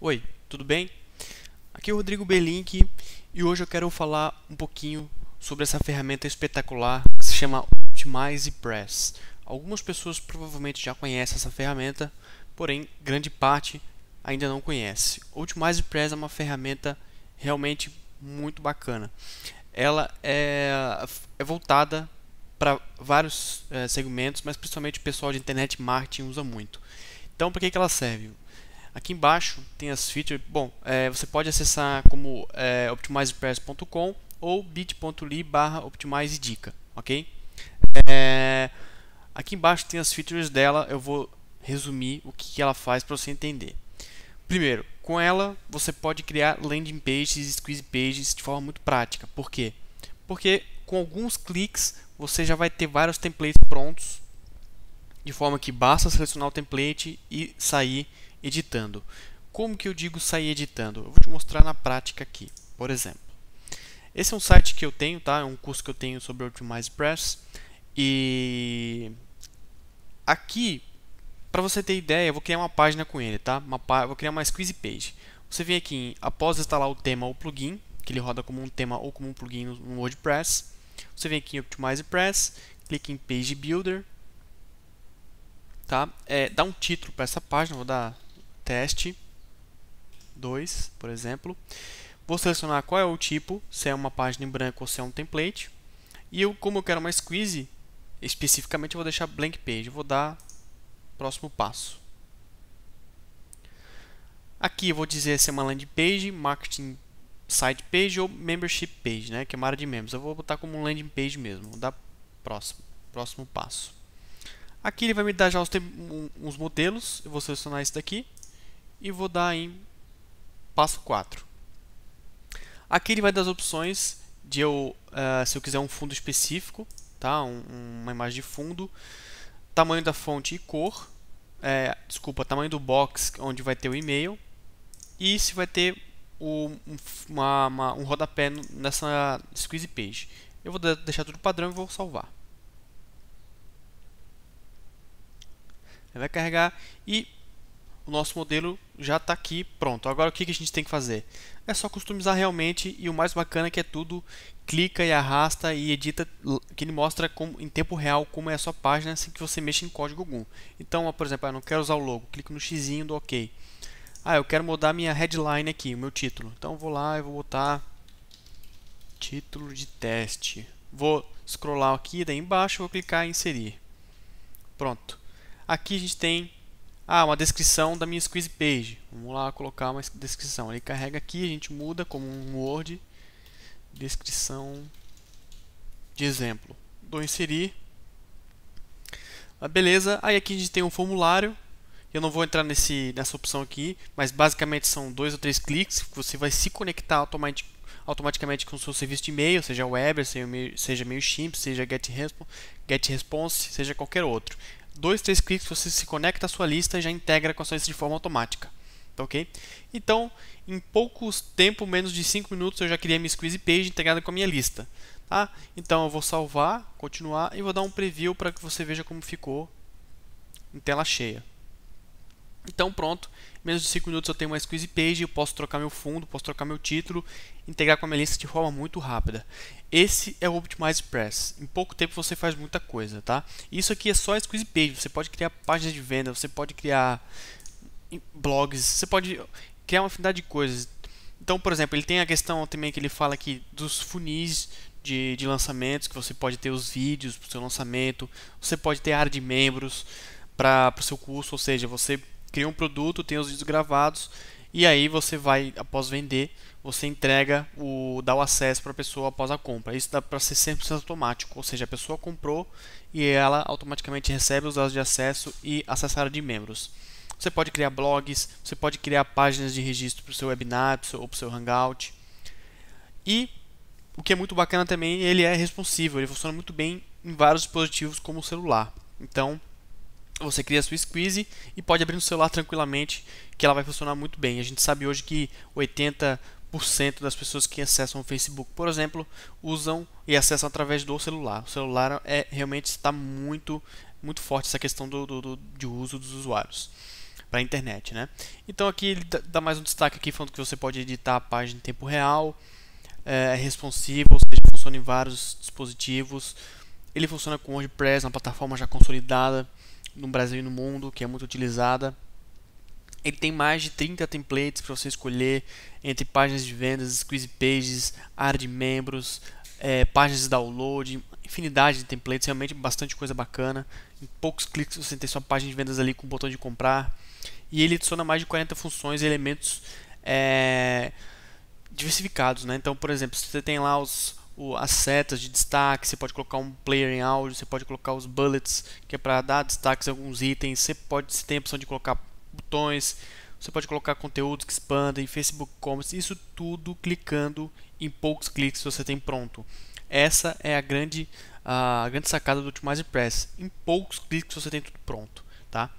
Oi, tudo bem? Aqui é o Rodrigo Belink e hoje eu quero falar um pouquinho sobre essa ferramenta espetacular que se chama Optimize Press. Algumas pessoas provavelmente já conhecem essa ferramenta, porém grande parte ainda não conhece. Optimize Press é uma ferramenta realmente muito bacana. Ela é, é voltada para vários é, segmentos, mas principalmente o pessoal de internet marketing usa muito. Então, para que, que ela serve? Aqui embaixo tem as features. Bom, é, você pode acessar como é, optimizepress.com ou bit.ly barra optimizedica, ok? É, aqui embaixo tem as features dela, eu vou resumir o que ela faz para você entender. Primeiro, com ela você pode criar landing pages e squeeze pages de forma muito prática. Por quê? Porque com alguns cliques você já vai ter vários templates prontos de forma que basta selecionar o template e sair editando. Como que eu digo sair editando? Eu vou te mostrar na prática aqui, por exemplo. Esse é um site que eu tenho, tá? É um curso que eu tenho sobre Optimize Press e aqui para você ter ideia, eu vou criar uma página com ele, tá? Uma vou criar uma squeeze page. Você vem aqui em, após instalar o tema ou plugin, que ele roda como um tema ou como um plugin no WordPress. Você vem aqui em Optimize Press, clica em Page Builder, tá? É, dá um título para essa página, vou dar teste 2, por exemplo. Vou selecionar qual é o tipo, se é uma página em branco ou se é um template. E eu, como eu quero uma squeeze, especificamente eu vou deixar blank page, vou dar próximo passo. Aqui eu vou dizer se é uma landing page, marketing site page ou membership page, né, que é uma área de membros. Eu vou botar como landing page mesmo, vou dar próximo, próximo passo. Aqui ele vai me dar já os, uns modelos, eu vou selecionar esse daqui e vou dar em passo 4. Aqui ele vai dar as opções de eu, uh, se eu quiser um fundo específico, tá? Um, uma imagem de fundo, tamanho da fonte e cor, é, desculpa, tamanho do box onde vai ter o e-mail e se vai ter o, um, uma, uma, um rodapé nessa squeeze page. Eu vou deixar tudo padrão e vou salvar. Ele vai carregar e o nosso modelo já está aqui pronto. Agora o que a gente tem que fazer? É só customizar realmente e o mais bacana é que é tudo clica e arrasta e edita, que ele mostra como, em tempo real como é a sua página assim que você mexe em código algum. Então, por exemplo, eu ah, não quero usar o logo, clico no xizinho do OK. Ah, eu quero mudar minha headline aqui, o meu título. Então vou lá e vou botar título de teste. Vou scrollar aqui, daí embaixo vou clicar em inserir. Pronto. Aqui a gente tem ah, uma descrição da minha squeeze page. Vamos lá colocar uma descrição. Ele carrega aqui, a gente muda como um Word. Descrição de exemplo. Dou inserir. Ah, beleza, aí aqui a gente tem um formulário. Eu não vou entrar nesse, nessa opção aqui, mas basicamente são dois ou três cliques. Você vai se conectar automaticamente com o seu serviço de e-mail, seja Weber, seja, seja MailChimp, seja GetResponse, GetResponse, seja qualquer outro dois, três cliques você se conecta à sua lista e já integra com a sua lista de forma automática. Tá ok? Então, em poucos tempo, menos de 5 minutos, eu já criei minha squeeze page integrada com a minha lista. Tá? Então, eu vou salvar, continuar e vou dar um preview para que você veja como ficou em tela cheia. Então pronto, menos de 5 minutos eu tenho uma squeeze page, eu posso trocar meu fundo, posso trocar meu título, integrar com a minha lista de forma muito rápida. Esse é o Optimize Press. Em pouco tempo você faz muita coisa, tá? Isso aqui é só a squeeze page, você pode criar páginas de venda, você pode criar blogs, você pode criar uma infinidade de coisas. Então, por exemplo, ele tem a questão também que ele fala aqui dos funis de, de lançamentos, que você pode ter os vídeos para o seu lançamento, você pode ter área de membros para o seu curso, ou seja, você cria um produto, tem os vídeos gravados e aí você vai, após vender, você entrega o dá o acesso para a pessoa após a compra. Isso dá para ser 100% automático, ou seja, a pessoa comprou e ela automaticamente recebe os dados de acesso e acessar de membros. Você pode criar blogs, você pode criar páginas de registro para o seu webinar pro seu, ou para o seu Hangout. E o que é muito bacana também, ele é responsivo, ele funciona muito bem em vários dispositivos como o celular. Então, você cria a sua squeeze e pode abrir no celular tranquilamente, que ela vai funcionar muito bem. A gente sabe hoje que 80% das pessoas que acessam o Facebook, por exemplo, usam e acessam através do celular. O celular é realmente está muito muito forte essa questão do, do, do de uso dos usuários para a internet, né? Então aqui ele dá mais um destaque aqui falando que você pode editar a página em tempo real, é, é responsivo, ou seja, funciona em vários dispositivos. Ele funciona com WordPress, uma plataforma já consolidada no Brasil e no mundo, que é muito utilizada. Ele tem mais de 30 templates para você escolher entre páginas de vendas, squeeze pages, área de membros, é, páginas de download, infinidade de templates, realmente bastante coisa bacana. Em poucos cliques você tem sua página de vendas ali com o botão de comprar. E ele adiciona mais de 40 funções e elementos é, diversificados. Né? Então, por exemplo, se você tem lá os o, as setas de destaque, você pode colocar um player em áudio, você pode colocar os bullets, que é para dar destaques a alguns itens, você pode você tem a opção de colocar botões, você pode colocar conteúdos que expandem, Facebook Commerce, isso tudo clicando em poucos cliques você tem pronto. Essa é a grande, a grande sacada do Optimizer Press. Em poucos cliques você tem tudo pronto. Tá?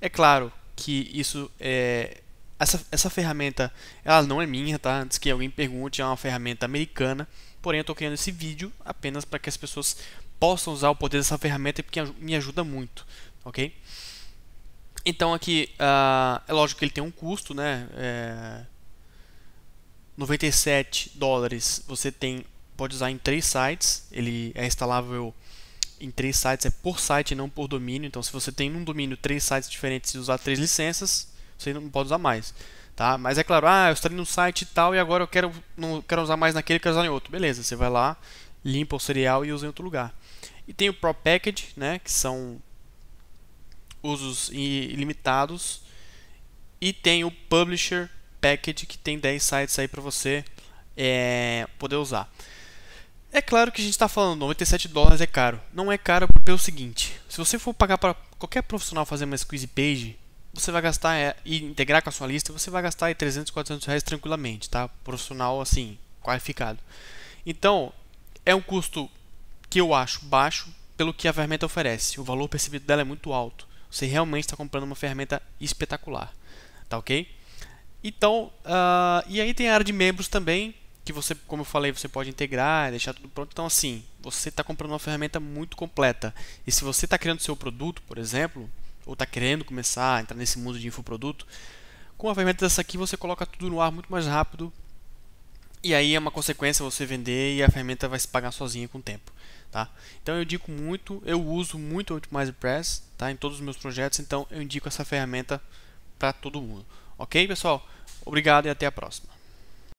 É claro que isso é, essa, essa ferramenta ela não é minha, tá? Antes que alguém pergunte, é uma ferramenta americana Porém, eu estou criando esse vídeo apenas para que as pessoas possam usar o poder dessa ferramenta porque me ajuda muito, ok? Então aqui, uh, é lógico que ele tem um custo, né? É, 97 dólares você tem, pode usar em três sites, ele é instalável em três sites, é por site não por domínio. Então se você tem num domínio três sites diferentes e usar três licenças, você não pode usar mais. Tá? Mas é claro, ah, eu estou no site e tal e agora eu quero, não quero usar mais naquele, quero usar em outro. Beleza, você vai lá, limpa o serial e usa em outro lugar. E tem o Pro Package, né, que são usos ilimitados. E tem o Publisher Package, que tem 10 sites aí para você é, poder usar. É claro que a gente está falando 97 dólares é caro. Não é caro pelo seguinte: se você for pagar para qualquer profissional fazer uma squeeze page, você vai gastar é, e integrar com a sua lista, você vai gastar aí 300, 400 reais tranquilamente, tá? Profissional assim, qualificado. Então, é um custo que eu acho baixo pelo que a ferramenta oferece. O valor percebido dela é muito alto. Você realmente está comprando uma ferramenta espetacular, tá ok? Então, uh, e aí tem a área de membros também, que você, como eu falei, você pode integrar, deixar tudo pronto. Então, assim, você está comprando uma ferramenta muito completa. E se você está criando seu produto, por exemplo, ou está querendo começar a entrar nesse mundo de infoproduto, com uma ferramenta dessa aqui você coloca tudo no ar muito mais rápido e aí é uma consequência você vender e a ferramenta vai se pagar sozinha com o tempo. Tá? Então eu indico muito, eu uso muito o OptimizePress tá? em todos os meus projetos, então eu indico essa ferramenta para todo mundo. Ok, pessoal? Obrigado e até a próxima.